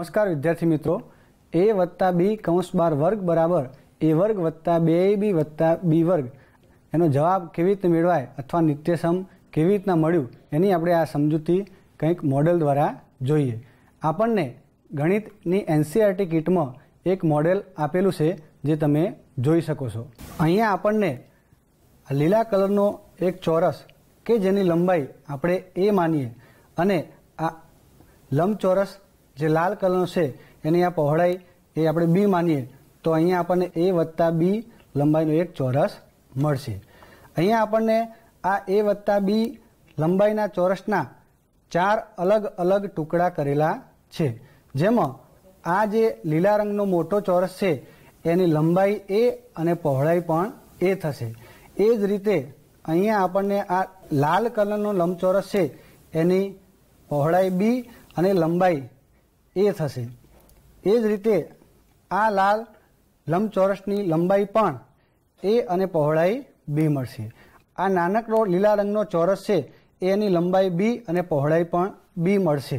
નમસ્કાર વિદ્યાર્થી મિત્રો એ વત્તા બી કૌંસ બાર વર્ગ બરાબર એ વર્ગ વત્તા બે બી વત્તા બી વર્ગ એનો જવાબ કેવી રીતે મેળવાય અથવા નિત્યસમ કેવી રીતના મળ્યું એની આપણે આ સમજૂતી કંઈક મોડેલ દ્વારા જોઈએ આપણને ગણિતની એનસીઆરટી કિટમાં એક મોડેલ આપેલું છે જે તમે જોઈ શકો છો અહીંયા આપણને લીલા કલરનો એક ચોરસ કે જેની લંબાઈ આપણે એ માનીએ અને આ લંબચોરસ જે લાલ કલરનો છે એની આ પહોળાઈ એ આપણે બી માનીએ તો અહીંયા આપણને એ વત્તા બી લંબાઈનો એક ચોરસ મળશે અહીંયા આપણને આ એ વત્તા બી લંબાઈના ચોરસના ચાર અલગ અલગ ટુકડા કરેલા છે જેમાં આ જે લીલા રંગનો મોટો ચોરસ છે એની લંબાઈ એ અને પહોળાઈ પણ એ થશે એ જ રીતે અહીંયા આપણને આ લાલ કલરનો લંબચોરસ છે એની પહોળાઈ બી અને લંબાઈ એ થશે એ જ રીતે આ લાલ લંબચોરસની લંબાઈ પણ એ અને પહોળાઈ બી મળશે આ નાનકડો લીલા રંગનો ચોરસ છે એની લંબાઈ બી અને પહોળાઈ પણ બી મળશે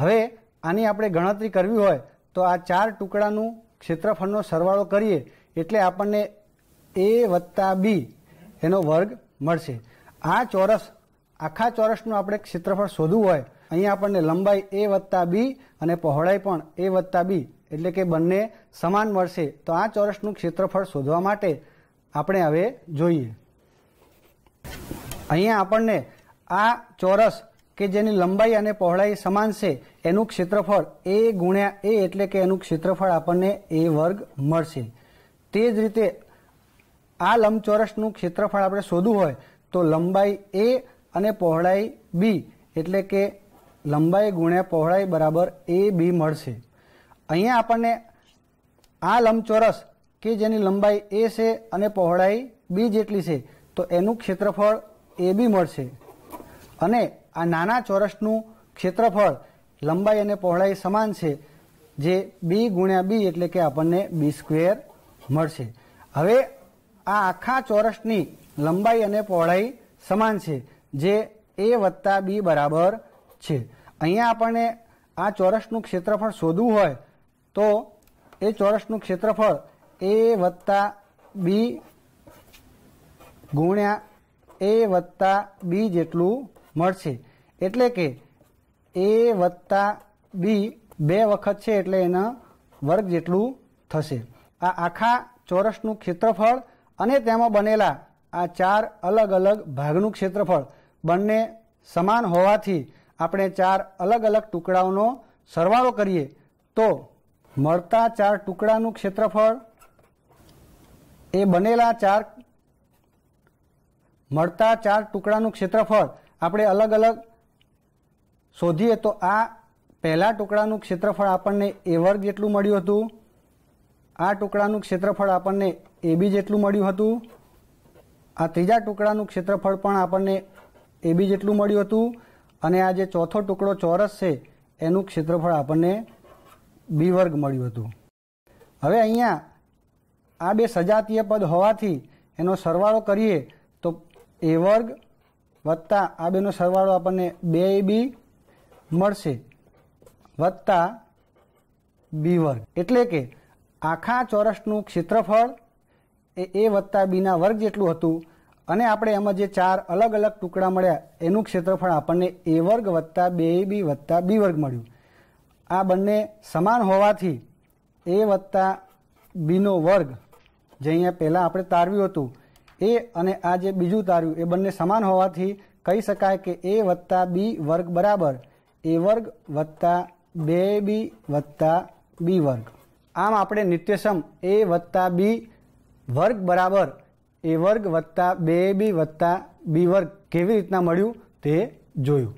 હવે આની આપણે ગણતરી કરવી હોય તો આ ચાર ટુકડાનું ક્ષેત્રફળનો સરવાળો કરીએ એટલે આપણને એ વત્તા બી એનો વર્ગ મળશે આ ચોરસ આખા ચોરસનું આપણે ક્ષેત્રફળ શોધવું હોય અહીંયા આપણને લંબાઈ એ વત્તા બી અને પહોળાઈ પણ એ વત્તા બી એટલે કે બંને સમાન મળશે તો આ ચોરસનું ક્ષેત્રફળ શોધવા માટે આપણે હવે જોઈએ અહીંયા આપણને આ ચોરસ કે જેની લંબાઈ અને પહોળાઈ સમાન છે એનું ક્ષેત્રફળ એ ગુણ્યા એ એટલે કે એનું ક્ષેત્રફળ આપણને એ વર્ગ મળશે તે જ રીતે આ લંબચોરસનું ક્ષેત્રફળ આપણે શોધવું હોય તો લંબાઈ એ અને પહોળાઈ બી એટલે કે લંબાઈ ગુણ્યા પહોળાઈ બરાબર એ બી મળશે અહીંયા આપણને આ લંબચોરસ કે જેની લંબાઈ એ છે અને પહોળાઈ બી જેટલી છે તો એનું ક્ષેત્રફળ એ બી મળશે અને આ નાના ચોરસનું ક્ષેત્રફળ લંબાઈ અને પહોળાઈ સમાન છે જે બી ગુણ્યા બી એટલે કે આપણને બી સ્ક્વેર મળશે હવે આ આખા ચોરસની લંબાઈ અને પહોળાઈ સમાન છે જે એ વત્તા બી બરાબર છે અહીંયા આપણને આ ચોરસનું ક્ષેત્રફળ શોધવું હોય તો એ ચોરસનું ક્ષેત્રફળ એ વત્તા બી ગુણ્યા એ વત્તા બી જેટલું મળશે એટલે કે એ વત્તા બી બે વખત છે એટલે એના વર્ગ જેટલું થશે આ આખા ચોરસનું ક્ષેત્રફળ અને તેમાં બનેલા આ ચાર અલગ અલગ ભાગનું ક્ષેત્રફળ બંને સમાન હોવાથી આપણે ચાર અલગ અલગ ટુકડાઓનો સરવાળો કરીએ તો મળતા ચાર ટુકડાનું ક્ષેત્રફળ એ બનેલા ચાર મળતા ચાર ટુકડાનું ક્ષેત્રફળ આપણે અલગ અલગ શોધીએ તો આ પહેલા ટુકડાનું ક્ષેત્રફળ આપણને એ વર્ગ જેટલું મળ્યું હતું આ ટુકડાનું ક્ષેત્રફળ આપણને એ બી જેટલું મળ્યું હતું આ ત્રીજા ટુકડાનું ક્ષેત્રફળ પણ આપણને એ બી જેટલું મળ્યું હતું અને આ જે ચોથો ટુકડો ચોરસ છે એનું ક્ષેત્રફળ આપણને બી વર્ગ મળ્યું હતું હવે અહીંયા આ બે સજાતીય પદ હોવાથી એનો સરવાળો કરીએ તો એ વર્ગ વત્તા આ બેનો સરવાળો આપણને બે બી મળશે વત્તા બી વર્ગ એટલે કે આખા ચોરસનું ક્ષેત્રફળ એ એ વત્તા બીના વર્ગ જેટલું હતું અને આપણે એમાં જે ચાર અલગ અલગ ટુકડા મળ્યા એનું ક્ષેત્રફળ આપણને એ વર્ગ વત્તા બે બી વત્તા બી વર્ગ મળ્યું આ બંને સમાન હોવાથી એ વત્તા બીનો વર્ગ જે અહીંયા પહેલાં આપણે તારવ્યું હતું એ અને આ જે બીજું તારવ્યું એ બંને સમાન હોવાથી કહી શકાય કે એ વત્તા બી વર્ગ બરાબર એ વર્ગ વત્તા બે બી વત્તા બી વર્ગ આમ આપણે નિત્યસમ એ વત્તા બી વર્ગ બરાબર એ વર્ગ વત્તા બે બી વત્તા બી વર્ગ કેવી રીતના મળ્યું તે જોયું